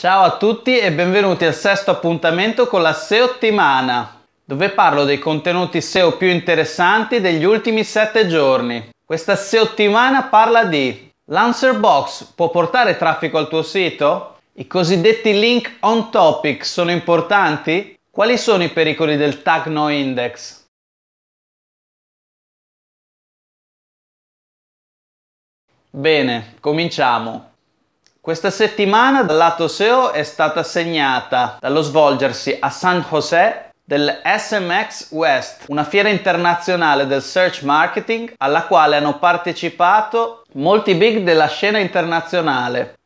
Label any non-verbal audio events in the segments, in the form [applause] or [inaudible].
Ciao a tutti e benvenuti al sesto appuntamento con la SEO Timana, dove parlo dei contenuti SEO più interessanti degli ultimi sette giorni. Questa SEO Timana parla di L'Answer Box può portare traffico al tuo sito? I cosiddetti link on topic sono importanti? Quali sono i pericoli del tag no index? Bene, cominciamo. Questa settimana dal lato SEO è stata segnata dallo svolgersi a San José del SMX West, una fiera internazionale del search marketing alla quale hanno partecipato molti big della scena internazionale.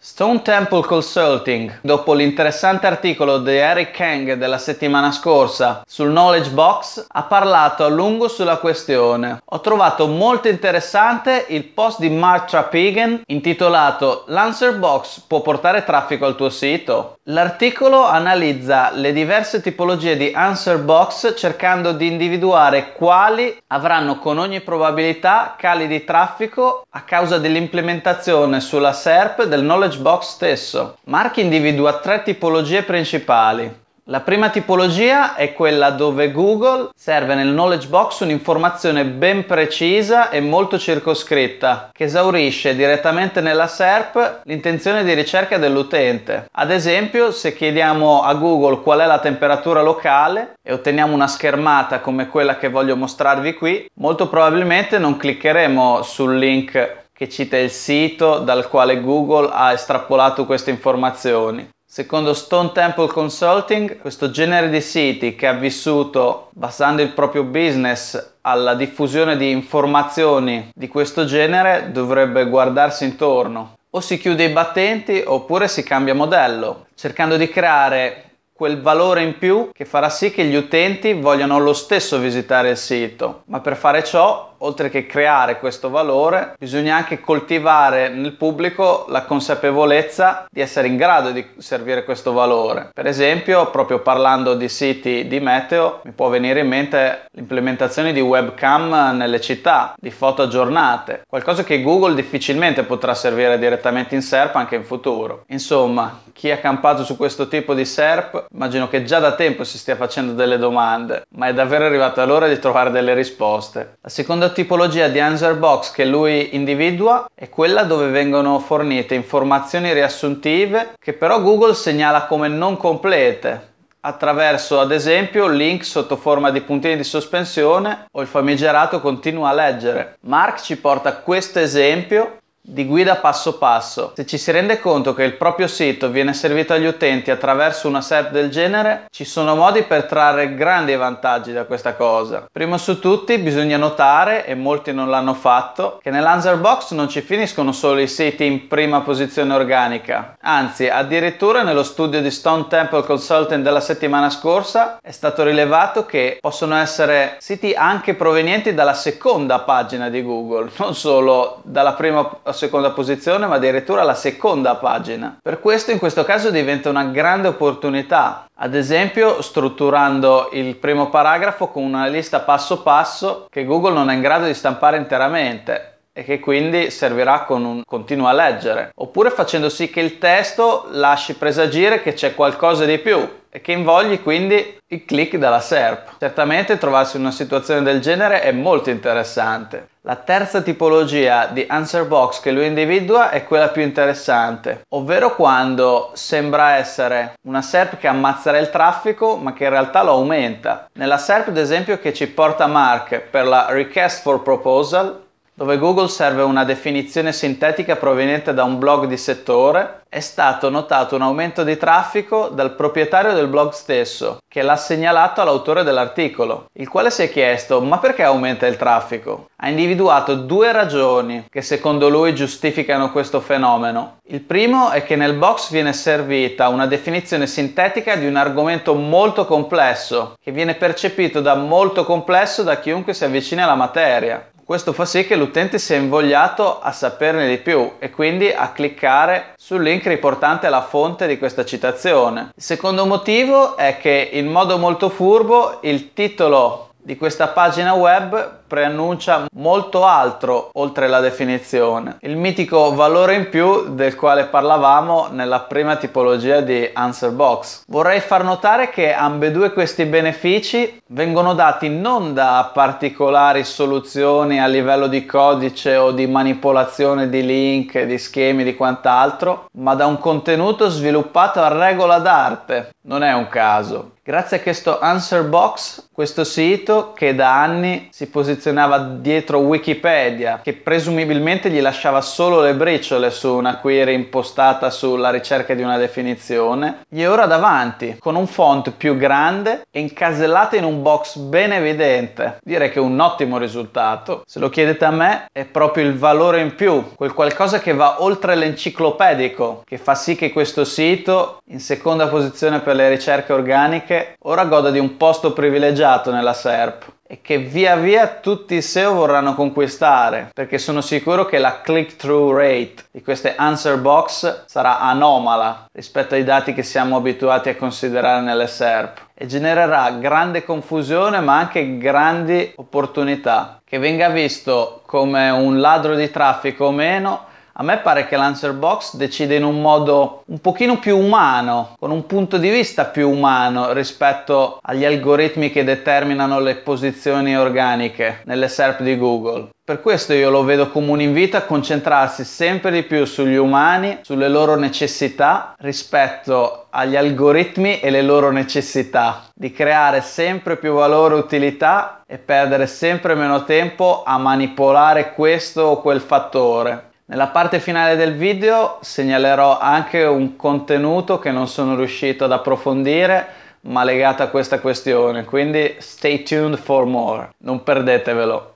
Stone Temple Consulting, dopo l'interessante articolo di Eric Kang della settimana scorsa sul Knowledge Box, ha parlato a lungo sulla questione. Ho trovato molto interessante il post di Mark Trappigan intitolato L'Answer Box può portare traffico al tuo sito? L'articolo analizza le diverse tipologie di answer box cercando di individuare quali avranno con ogni probabilità cali di traffico a causa dell'implementazione sulla SERP del knowledge box stesso. Mark individua tre tipologie principali. La prima tipologia è quella dove Google serve nel knowledge box un'informazione ben precisa e molto circoscritta che esaurisce direttamente nella SERP l'intenzione di ricerca dell'utente. Ad esempio, se chiediamo a Google qual è la temperatura locale e otteniamo una schermata come quella che voglio mostrarvi qui, molto probabilmente non cliccheremo sul link che cita il sito dal quale Google ha estrapolato queste informazioni Secondo Stone Temple Consulting, questo genere di siti che ha vissuto, basando il proprio business alla diffusione di informazioni di questo genere, dovrebbe guardarsi intorno. O si chiude i battenti oppure si cambia modello, cercando di creare quel valore in più che farà sì che gli utenti vogliano lo stesso visitare il sito. Ma per fare ciò, oltre che creare questo valore, bisogna anche coltivare nel pubblico la consapevolezza di essere in grado di servire questo valore. Per esempio, proprio parlando di siti di meteo, mi può venire in mente l'implementazione di webcam nelle città, di foto aggiornate, qualcosa che Google difficilmente potrà servire direttamente in SERP anche in futuro. Insomma, chi è campato su questo tipo di SERP immagino che già da tempo si stia facendo delle domande, ma è davvero arrivata l'ora di trovare delle risposte. La seconda tipologia di answer box che lui individua è quella dove vengono fornite informazioni riassuntive che però Google segnala come non complete attraverso ad esempio link sotto forma di puntini di sospensione o il famigerato continua a leggere. Mark ci porta questo esempio di guida passo passo. Se ci si rende conto che il proprio sito viene servito agli utenti attraverso una SERP del genere, ci sono modi per trarre grandi vantaggi da questa cosa. Primo su tutti bisogna notare, e molti non l'hanno fatto, che nell'answer box non ci finiscono solo i siti in prima posizione organica. Anzi, addirittura nello studio di Stone Temple Consulting della settimana scorsa è stato rilevato che possono essere siti anche provenienti dalla seconda pagina di Google, non solo dalla prima seconda posizione ma addirittura la seconda pagina. Per questo in questo caso diventa una grande opportunità, ad esempio strutturando il primo paragrafo con una lista passo passo che Google non è in grado di stampare interamente e che quindi servirà con un continuo a leggere, oppure facendo sì che il testo lasci presagire che c'è qualcosa di più, e che invogli quindi il click dalla SERP. Certamente trovarsi in una situazione del genere è molto interessante. La terza tipologia di answer box che lui individua è quella più interessante, ovvero quando sembra essere una SERP che ammazzerà il traffico ma che in realtà lo aumenta. Nella SERP ad esempio che ci porta Mark per la request for proposal dove Google serve una definizione sintetica proveniente da un blog di settore, è stato notato un aumento di traffico dal proprietario del blog stesso, che l'ha segnalato all'autore dell'articolo, il quale si è chiesto ma perché aumenta il traffico? Ha individuato due ragioni che secondo lui giustificano questo fenomeno. Il primo è che nel box viene servita una definizione sintetica di un argomento molto complesso, che viene percepito da molto complesso da chiunque si avvicina alla materia. Questo fa sì che l'utente sia invogliato a saperne di più e quindi a cliccare sul link riportante alla fonte di questa citazione. Il secondo motivo è che in modo molto furbo il titolo di questa pagina web preannuncia molto altro oltre la definizione, il mitico valore in più del quale parlavamo nella prima tipologia di answer box. Vorrei far notare che ambedue questi benefici vengono dati non da particolari soluzioni a livello di codice o di manipolazione di link, di schemi, di quant'altro, ma da un contenuto sviluppato a regola d'arte. Non è un caso. Grazie a questo answer box, questo sito che da anni si posiziona posizionava dietro Wikipedia, che presumibilmente gli lasciava solo le briciole su una query impostata sulla ricerca di una definizione, gli è ora davanti, con un font più grande e incasellato in un box ben evidente. Direi che è un ottimo risultato. Se lo chiedete a me, è proprio il valore in più, quel qualcosa che va oltre l'enciclopedico, che fa sì che questo sito, in seconda posizione per le ricerche organiche, ora goda di un posto privilegiato nella SERP e che via via tutti i SEO vorranno conquistare perché sono sicuro che la click-through rate di queste answer box sarà anomala rispetto ai dati che siamo abituati a considerare nelle SERP e genererà grande confusione ma anche grandi opportunità. Che venga visto come un ladro di traffico o meno a me pare che l'Answer Box decide in un modo un pochino più umano, con un punto di vista più umano rispetto agli algoritmi che determinano le posizioni organiche nelle SERP di Google. Per questo io lo vedo come un invito a concentrarsi sempre di più sugli umani, sulle loro necessità rispetto agli algoritmi e le loro necessità, di creare sempre più valore e utilità e perdere sempre meno tempo a manipolare questo o quel fattore nella parte finale del video segnalerò anche un contenuto che non sono riuscito ad approfondire ma legato a questa questione, quindi stay tuned for more, non perdetevelo.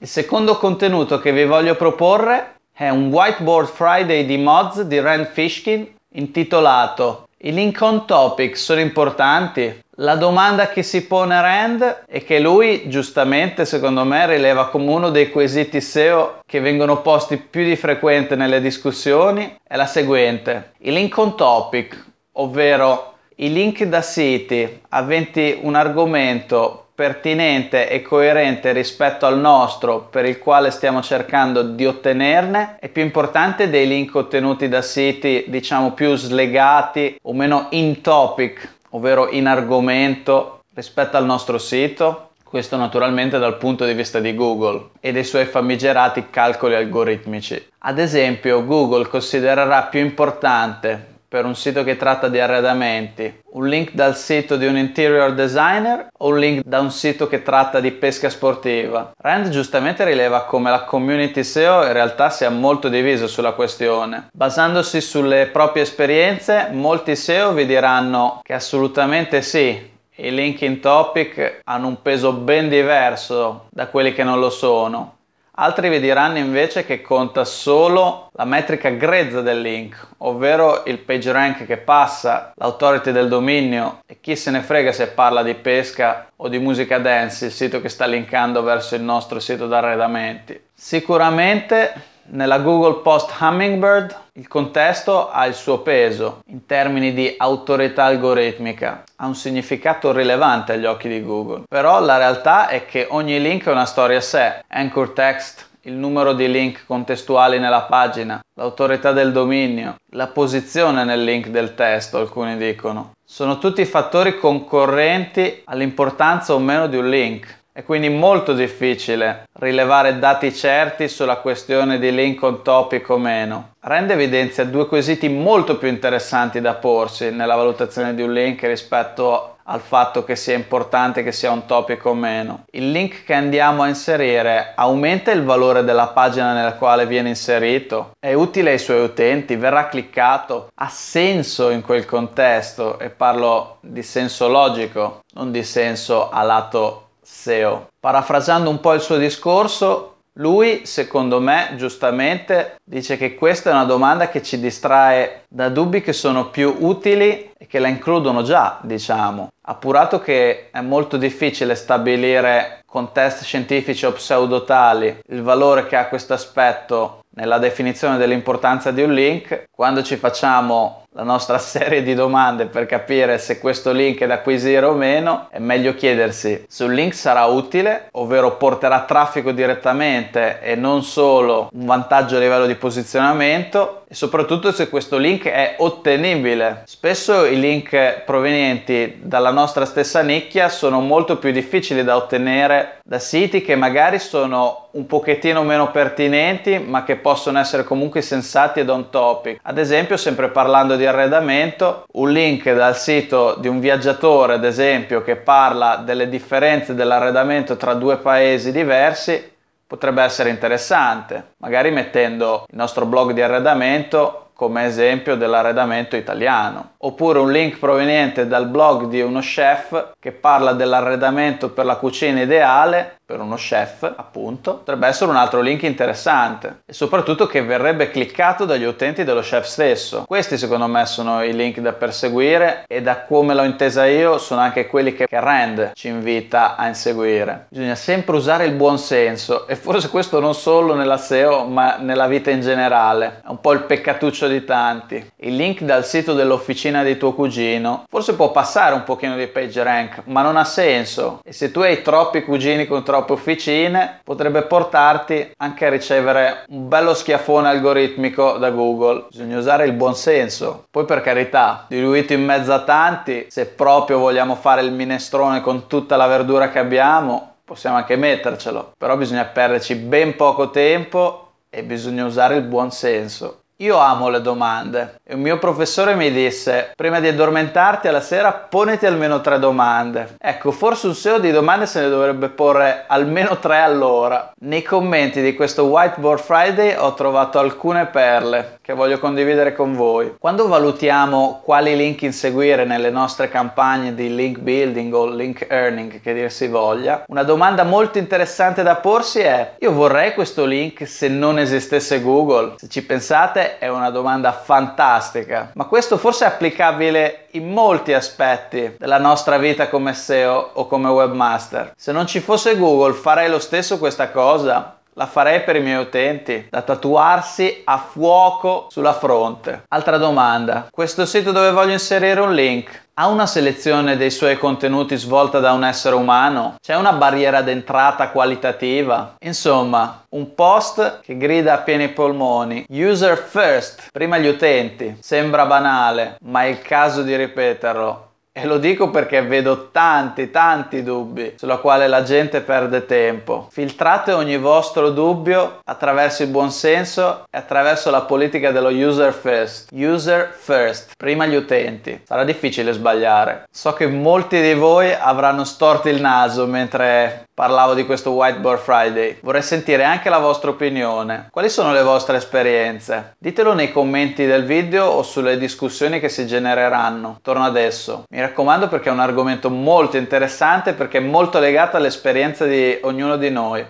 Il secondo contenuto che vi voglio proporre è un Whiteboard Friday di Mods di Rand Fishkin intitolato i link on topic sono importanti. La domanda che si pone Rand e che lui giustamente secondo me rileva come uno dei quesiti SEO che vengono posti più di frequente nelle discussioni è la seguente. I link on topic, ovvero i link da siti aventi un argomento pertinente e coerente rispetto al nostro per il quale stiamo cercando di ottenerne è più importante dei link ottenuti da siti diciamo più slegati o meno in topic ovvero in argomento rispetto al nostro sito questo naturalmente dal punto di vista di Google e dei suoi famigerati calcoli algoritmici ad esempio Google considererà più importante per un sito che tratta di arredamenti, un link dal sito di un interior designer o un link da un sito che tratta di pesca sportiva. Rand giustamente rileva come la community SEO in realtà sia molto divisa sulla questione. Basandosi sulle proprie esperienze, molti SEO vi diranno che assolutamente sì, i link in topic hanno un peso ben diverso da quelli che non lo sono Altri vi diranno invece che conta solo la metrica grezza del link, ovvero il page rank che passa, l'authority del dominio e chi se ne frega se parla di pesca o di musica dance, il sito che sta linkando verso il nostro sito d'arredamenti. Sicuramente nella Google Post Hummingbird il contesto ha il suo peso in termini di autorità algoritmica, ha un significato rilevante agli occhi di Google, però la realtà è che ogni link è una storia a sé, anchor text, il numero di link contestuali nella pagina, l'autorità del dominio, la posizione nel link del testo, alcuni dicono. Sono tutti fattori concorrenti all'importanza o meno di un link. È quindi molto difficile rilevare dati certi sulla questione di link on topic o meno. Rende evidenza due quesiti molto più interessanti da porsi nella valutazione di un link rispetto al fatto che sia importante che sia un topic o meno. Il link che andiamo a inserire aumenta il valore della pagina nella quale viene inserito? È utile ai suoi utenti? Verrà cliccato? Ha senso in quel contesto? E parlo di senso logico, non di senso a lato SEO. Parafrasando un po' il suo discorso, lui, secondo me, giustamente dice che questa è una domanda che ci distrae da dubbi che sono più utili e che la includono già, diciamo. Appurato che è molto difficile stabilire con test scientifici o pseudotali il valore che ha questo aspetto nella definizione dell'importanza di un link, quando ci facciamo la nostra [laughs] serie di domande per capire se questo link è da acquisire o meno, è meglio chiedersi se un link sarà utile, ovvero porterà traffico direttamente e non solo un vantaggio a livello di posizionamento e soprattutto se questo link è ottenibile. Spesso i link provenienti dalla nostra stessa nicchia sono molto più difficili da ottenere da siti che magari sono un pochettino meno pertinenti ma che possono essere comunque sensati ed on topic. Ad esempio, sempre parlando di arredamento, un link dal sito di un viaggiatore, ad esempio, che parla delle differenze dell'arredamento tra due paesi diversi, potrebbe essere interessante, magari mettendo il nostro blog di arredamento come esempio dell'arredamento italiano oppure un link proveniente dal blog di uno chef che parla dell'arredamento per la cucina ideale, per uno chef appunto, potrebbe essere un altro link interessante e soprattutto che verrebbe cliccato dagli utenti dello chef stesso. Questi secondo me sono i link da perseguire e da come l'ho intesa io sono anche quelli che Rand ci invita a inseguire. Bisogna sempre usare il buon senso e forse questo non solo nella SEO ma nella vita in generale, è un po' il peccatuccio di tanti. I link dal sito dell'officina cugina di tuo cugino, forse può passare un pochino di page rank, ma non ha senso. E se tu hai troppi cugini con troppe officine, potrebbe portarti anche a ricevere un bello schiaffone algoritmico da Google. Bisogna usare il buon senso. Poi per carità, diluito in mezzo a tanti, se proprio vogliamo fare il minestrone con tutta la verdura che abbiamo, possiamo anche mettercelo, però bisogna perderci ben poco tempo e bisogna usare il buon senso. Io amo le domande e un mio professore mi disse prima di addormentarti alla sera poniti almeno tre domande. Ecco, forse un SEO di domande se ne dovrebbe porre almeno tre all'ora. Nei commenti di questo Whiteboard Friday ho trovato alcune perle che voglio condividere con voi. Quando valutiamo quali link inseguire nelle nostre campagne di link building o link earning che dir si voglia, una domanda molto interessante da porsi è io vorrei questo link se non esistesse Google. Se ci pensate è una domanda fantastica, ma questo forse è applicabile in molti aspetti della nostra vita come SEO o come webmaster. Se non ci fosse Google farei lo stesso questa cosa, la farei per i miei utenti, da tatuarsi a fuoco sulla fronte. Altra domanda, questo sito dove voglio inserire un link, ha una selezione dei suoi contenuti svolta da un essere umano? C'è una barriera d'entrata qualitativa? Insomma, un post che grida a pieni polmoni, user first, prima gli utenti. Sembra banale, ma è il caso di ripeterlo. E lo dico perché vedo tanti, tanti dubbi sulla quale la gente perde tempo. Filtrate ogni vostro dubbio attraverso il buonsenso e attraverso la politica dello user first. User first, prima gli utenti. Sarà difficile sbagliare. So che molti di voi avranno storto il naso mentre parlavo di questo Whiteboard Friday. Vorrei sentire anche la vostra opinione. Quali sono le vostre esperienze? Ditelo nei commenti del video o sulle discussioni che si genereranno. Torno adesso. Mi raccomando perché è un argomento molto interessante perché è molto legato all'esperienza di ognuno di noi.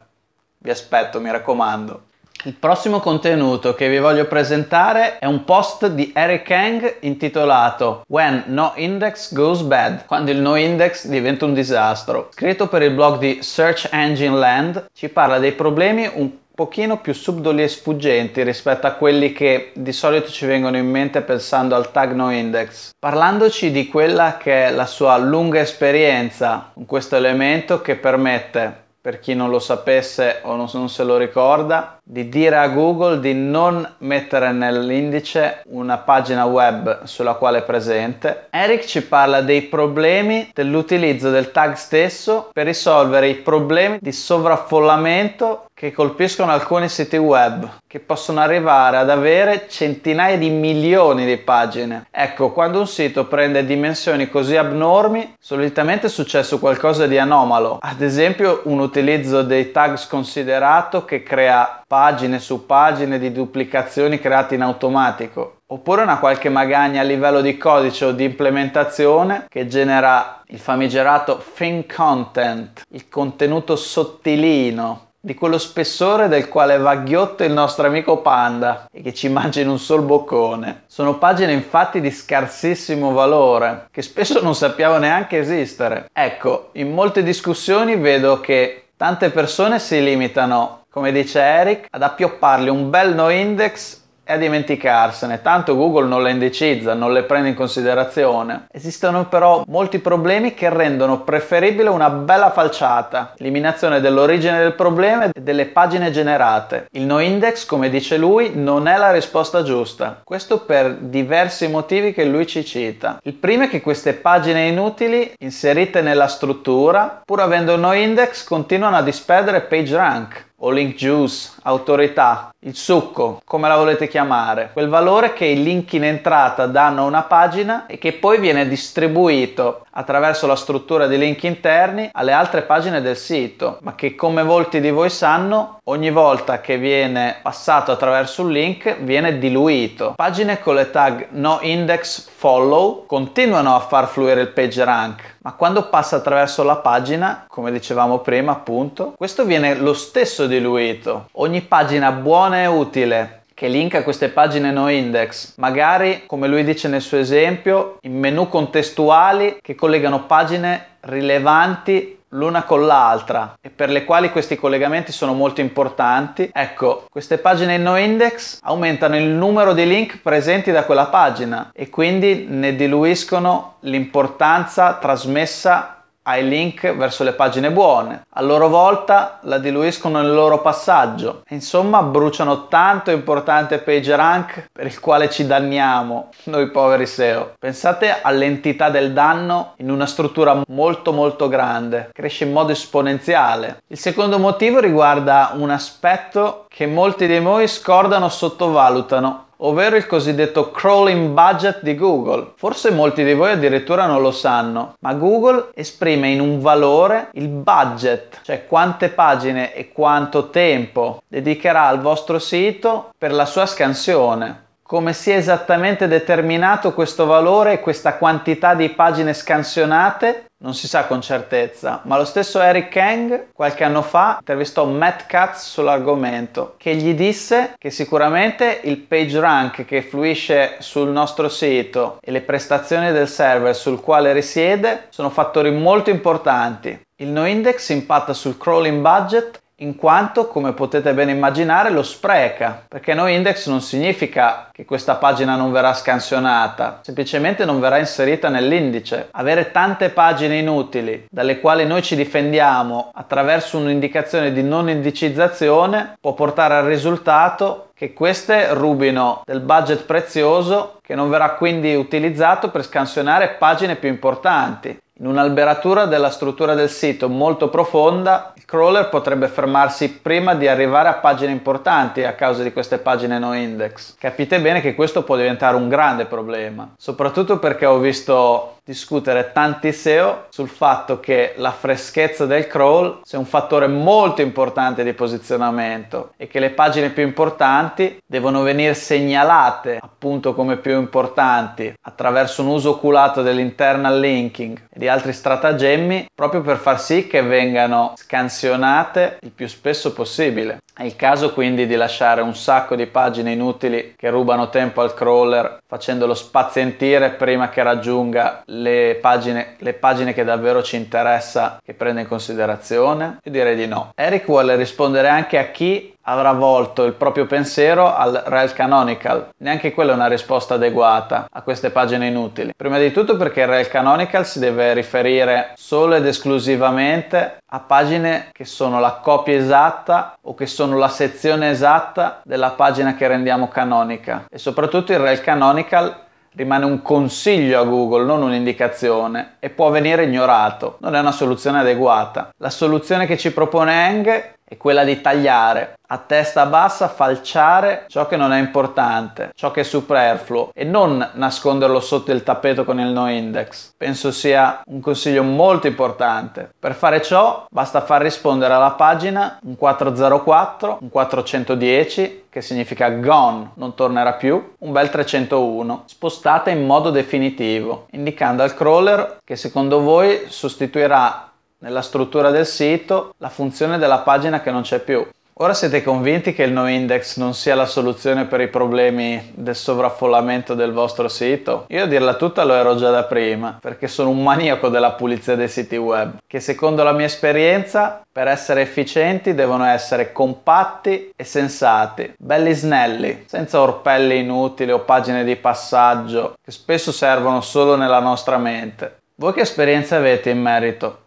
Vi aspetto, mi raccomando. Il prossimo contenuto che vi voglio presentare è un post di Eric Kang intitolato When No Index Goes Bad, quando il No Index diventa un disastro. Scritto per il blog di Search Engine Land, ci parla dei problemi un pochino più subdoli e sfuggenti rispetto a quelli che di solito ci vengono in mente pensando al tag no index. Parlandoci di quella che è la sua lunga esperienza con questo elemento che permette per chi non lo sapesse o non, non se lo ricorda, di dire a Google di non mettere nell'indice una pagina web sulla quale è presente. Eric ci parla dei problemi dell'utilizzo del tag stesso per risolvere i problemi di sovraffollamento che colpiscono alcuni siti web che possono arrivare ad avere centinaia di milioni di pagine. Ecco, quando un sito prende dimensioni così abnormi, solitamente è successo qualcosa di anomalo, ad esempio un utilizzo dei tag sconsiderato che crea pagine su pagine di duplicazioni create in automatico oppure una qualche magagna a livello di codice o di implementazione che genera il famigerato thin content, il contenuto sottilino di quello spessore del quale va ghiotto il nostro amico Panda e che ci mangia in un sol boccone. Sono pagine infatti di scarsissimo valore, che spesso non sappiamo neanche esistere. Ecco, in molte discussioni vedo che tante persone si limitano, come dice Eric, ad appioppargli un bel no index e a dimenticarsene, tanto Google non le indicizza, non le prende in considerazione. Esistono però molti problemi che rendono preferibile una bella falciata, eliminazione dell'origine del problema e delle pagine generate. Il noindex, come dice lui, non è la risposta giusta. Questo per diversi motivi che lui ci cita. Il primo è che queste pagine inutili, inserite nella struttura, pur avendo un noindex, continuano a disperdere PageRank o link juice, autorità, il succo, come la volete chiamare, quel valore che i link in entrata danno a una pagina e che poi viene distribuito attraverso la struttura di link interni alle altre pagine del sito, ma che come molti di voi sanno, ogni volta che viene passato attraverso un link viene diluito. Pagine con le tag no index follow continuano a far fluire il page rank, ma quando passa attraverso la pagina, come dicevamo prima appunto, questo viene lo stesso diluito. Ogni pagina buona e utile che linka queste pagine no index, magari come lui dice nel suo esempio, in menu contestuali che collegano pagine rilevanti l'una con l'altra e per le quali questi collegamenti sono molto importanti, ecco, queste pagine no index aumentano il numero di link presenti da quella pagina e quindi ne diluiscono l'importanza trasmessa ai link verso le pagine buone, a loro volta la diluiscono nel loro passaggio. Insomma, bruciano tanto importante PageRank per il quale ci danniamo, noi poveri SEO. Pensate all'entità del danno in una struttura molto molto grande, cresce in modo esponenziale. Il secondo motivo riguarda un aspetto che molti di noi scordano o sottovalutano, ovvero il cosiddetto crawling budget di Google. Forse molti di voi addirittura non lo sanno, ma Google esprime in un valore il budget, cioè quante pagine e quanto tempo dedicherà al vostro sito per la sua scansione come si è esattamente determinato questo valore e questa quantità di pagine scansionate non si sa con certezza, ma lo stesso Eric Kang qualche anno fa intervistò Matt Katz sull'argomento che gli disse che sicuramente il page rank che fluisce sul nostro sito e le prestazioni del server sul quale risiede sono fattori molto importanti. Il noindex impatta sul crawling budget in quanto, come potete ben immaginare, lo spreca, perché no index non significa che questa pagina non verrà scansionata, semplicemente non verrà inserita nell'indice. Avere tante pagine inutili, dalle quali noi ci difendiamo attraverso un'indicazione di non indicizzazione, può portare al risultato che queste rubino del budget prezioso che non verrà quindi utilizzato per scansionare pagine più importanti in un'alberatura della struttura del sito molto profonda, il crawler potrebbe fermarsi prima di arrivare a pagine importanti a causa di queste pagine no index. Capite bene che questo può diventare un grande problema, soprattutto perché ho visto discutere tanti SEO sul fatto che la freschezza del crawl sia un fattore molto importante di posizionamento e che le pagine più importanti devono venire segnalate appunto come più importanti attraverso un uso oculato dell'internal linking e di altri stratagemmi proprio per far sì che vengano scansionate il più spesso possibile. È il caso quindi di lasciare un sacco di pagine inutili che rubano tempo al crawler facendolo spazientire prima che raggiunga le pagine, le pagine che davvero ci interessa che prenda in considerazione? Io direi di no. Eric vuole rispondere anche a chi avrà volto il proprio pensiero al Rail Canonical. Neanche quella è una risposta adeguata a queste pagine inutili. Prima di tutto perché il Rail Canonical si deve riferire solo ed esclusivamente a pagine che sono la copia esatta o che sono la sezione esatta della pagina che rendiamo canonica e soprattutto il Rail Canonical rimane un consiglio a Google, non un'indicazione, e può venire ignorato. Non è una soluzione adeguata. La soluzione che ci propone Eng è quella di tagliare a testa bassa falciare ciò che non è importante, ciò che è superfluo e non nasconderlo sotto il tappeto con il no index. Penso sia un consiglio molto importante. Per fare ciò basta far rispondere alla pagina un 404, un 410 che significa gone, non tornerà più, un bel 301, spostata in modo definitivo, indicando al crawler che secondo voi sostituirà nella struttura del sito la funzione della pagina che non c'è più. Ora siete convinti che il noindex non sia la soluzione per i problemi del sovraffollamento del vostro sito? Io a dirla tutta lo ero già da prima, perché sono un maniaco della pulizia dei siti web, che secondo la mia esperienza per essere efficienti devono essere compatti e sensati, belli snelli, senza orpelli inutili o pagine di passaggio che spesso servono solo nella nostra mente. Voi che esperienza avete in merito?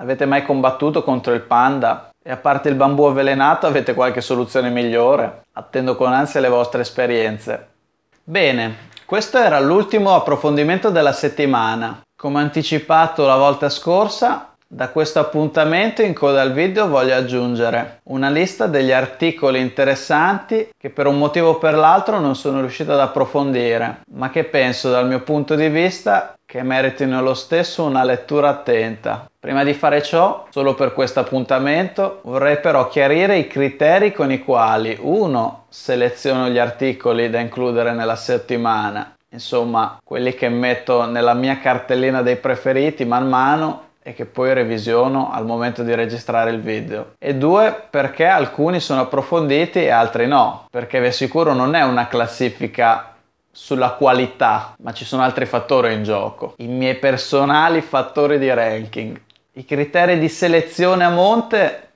Avete mai combattuto contro il panda? E a parte il bambù avvelenato avete qualche soluzione migliore? Attendo con ansia le vostre esperienze. Bene, questo era l'ultimo approfondimento della settimana. Come anticipato la volta scorsa, da questo appuntamento in coda al video voglio aggiungere una lista degli articoli interessanti che per un motivo o per l'altro non sono riuscito ad approfondire, ma che penso dal mio punto di vista che meritino lo stesso una lettura attenta. Prima di fare ciò, solo per questo appuntamento, vorrei però chiarire i criteri con i quali 1. seleziono gli articoli da includere nella settimana, insomma quelli che metto nella mia cartellina dei preferiti man mano e che poi revisiono al momento di registrare il video e due perché alcuni sono approfonditi e altri no perché vi assicuro non è una classifica sulla qualità ma ci sono altri fattori in gioco i miei personali fattori di ranking i criteri di selezione a monte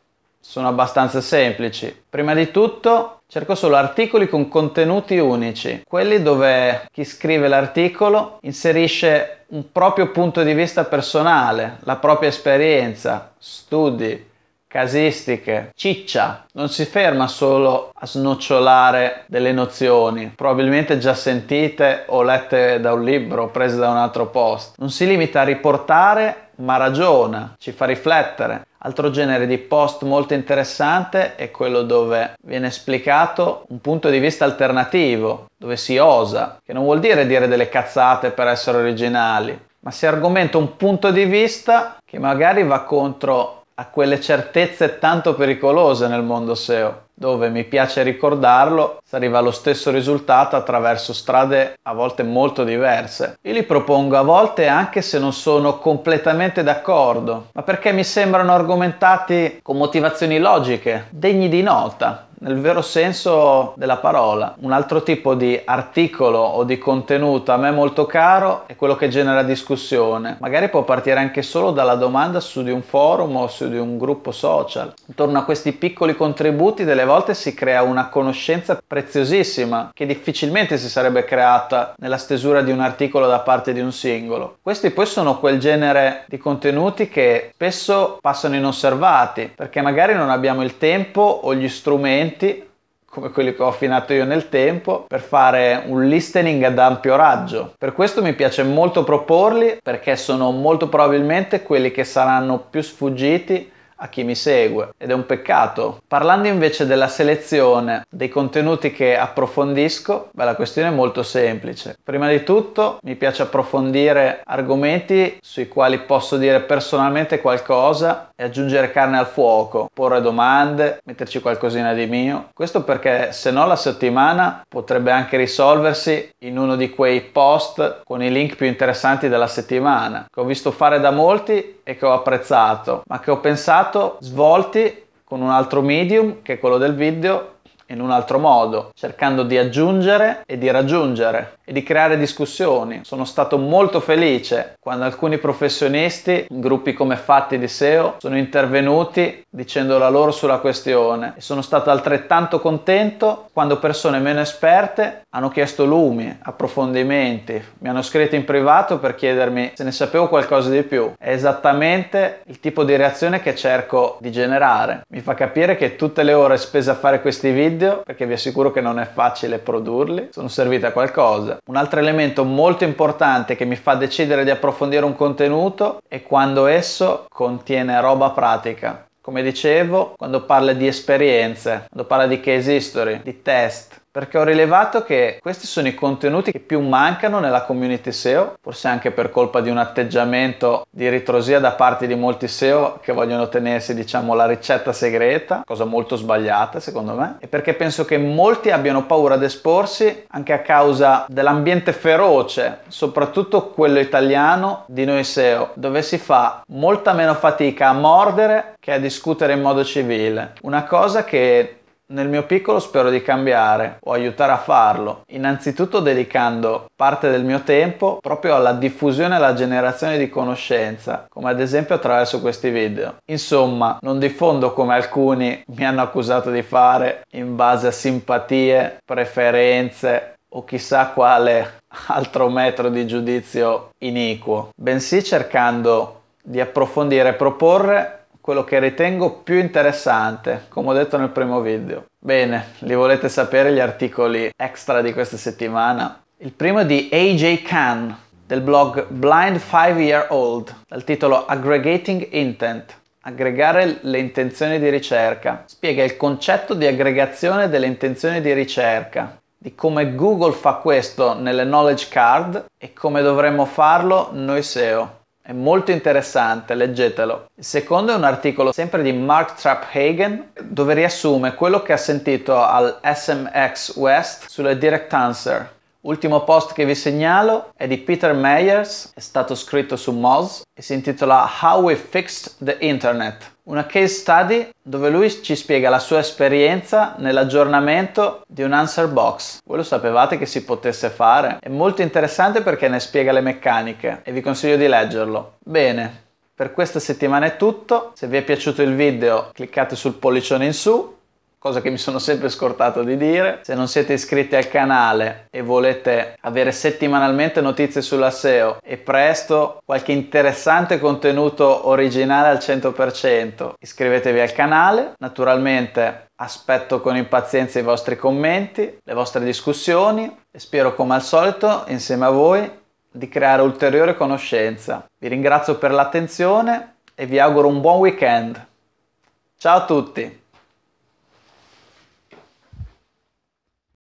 sono abbastanza semplici. Prima di tutto cerco solo articoli con contenuti unici, quelli dove chi scrive l'articolo inserisce un proprio punto di vista personale, la propria esperienza, studi, casistiche, ciccia, non si ferma solo a snocciolare delle nozioni, probabilmente già sentite o lette da un libro o prese da un altro post, non si limita a riportare ma ragiona, ci fa riflettere Altro genere di post molto interessante è quello dove viene esplicato un punto di vista alternativo, dove si osa, che non vuol dire dire delle cazzate per essere originali, ma si argomenta un punto di vista che magari va contro a quelle certezze tanto pericolose nel mondo SEO dove mi piace ricordarlo, si arriva allo stesso risultato attraverso strade a volte molto diverse. Io li propongo a volte anche se non sono completamente d'accordo, ma perché mi sembrano argomentati con motivazioni logiche, degni di nota nel vero senso della parola. Un altro tipo di articolo o di contenuto a me molto caro è quello che genera discussione. Magari può partire anche solo dalla domanda su di un forum o su di un gruppo social. Intorno a questi piccoli contributi delle volte si crea una conoscenza preziosissima che difficilmente si sarebbe creata nella stesura di un articolo da parte di un singolo. Questi poi sono quel genere di contenuti che spesso passano inosservati perché magari non abbiamo il tempo o gli strumenti strumenti come quelli che ho affinato io nel tempo, per fare un listening ad ampio raggio. Per questo mi piace molto proporli perché sono molto probabilmente quelli che saranno più sfuggiti a chi mi segue ed è un peccato. Parlando invece della selezione dei contenuti che approfondisco, beh, la questione è molto semplice. Prima di tutto mi piace approfondire argomenti sui quali posso dire personalmente qualcosa e aggiungere carne al fuoco, porre domande, metterci qualcosina di mio. Questo perché se no la settimana potrebbe anche risolversi in uno di quei post con i link più interessanti della settimana che ho visto fare da molti e che ho apprezzato, ma che ho pensato stato svolti con un altro medium che è quello del video in un altro modo, cercando di aggiungere e di raggiungere e di creare discussioni. Sono stato molto felice quando alcuni professionisti, in gruppi come Fatti di SEO, sono intervenuti dicendo la loro sulla questione e sono stato altrettanto contento quando persone meno esperte hanno chiesto lumi, approfondimenti, mi hanno scritto in privato per chiedermi se ne sapevo qualcosa di più. È esattamente il tipo di reazione che cerco di generare. Mi fa capire che tutte le ore spese a fare questi video, perché vi assicuro che non è facile produrli, sono servite a qualcosa. Un altro elemento molto importante che mi fa decidere di approfondire un contenuto è quando esso contiene roba pratica. Come dicevo, quando parla di esperienze, quando parla di case history, di test, perché ho rilevato che questi sono i contenuti che più mancano nella community SEO, forse anche per colpa di un atteggiamento di ritrosia da parte di molti SEO che vogliono tenersi, diciamo, la ricetta segreta, cosa molto sbagliata secondo me, e perché penso che molti abbiano paura ad esporsi anche a causa dell'ambiente feroce, soprattutto quello italiano di noi SEO, dove si fa molta meno fatica a mordere che a discutere in modo civile. Una cosa che nel mio piccolo spero di cambiare o aiutare a farlo, innanzitutto dedicando parte del mio tempo proprio alla diffusione e alla generazione di conoscenza, come ad esempio attraverso questi video. Insomma, non diffondo come alcuni mi hanno accusato di fare in base a simpatie, preferenze o chissà quale [laughs] altro metro di giudizio iniquo, bensì cercando di approfondire e proporre quello che ritengo più interessante, come ho detto nel primo video. Bene, li volete sapere gli articoli extra di questa settimana? Il primo è di AJ Khan del blog Blind 5 Year Old dal titolo Aggregating Intent. Aggregare le intenzioni di ricerca. Spiega il concetto di aggregazione delle intenzioni di ricerca, di come Google fa questo nelle knowledge card e come dovremmo farlo noi SEO. È molto interessante, leggetelo. Il secondo è un articolo sempre di Mark Traphagen dove riassume quello che ha sentito al SMX West sulle direct answer. Ultimo post che vi segnalo è di Peter Meyers, è stato scritto su Moz e si intitola How We Fixed the Internet. Una case study dove lui ci spiega la sua esperienza nell'aggiornamento di un answer box. Voi lo sapevate che si potesse fare? È molto interessante perché ne spiega le meccaniche e vi consiglio di leggerlo. Bene, per questa settimana è tutto. Se vi è piaciuto il video cliccate sul pollicione in su cosa che mi sono sempre scordato di dire. Se non siete iscritti al canale e volete avere settimanalmente notizie sulla SEO e presto qualche interessante contenuto originale al 100%, iscrivetevi al canale. Naturalmente aspetto con impazienza i vostri commenti, le vostre discussioni e spero come al solito insieme a voi di creare ulteriore conoscenza. Vi ringrazio per l'attenzione e vi auguro un buon weekend. Ciao a tutti!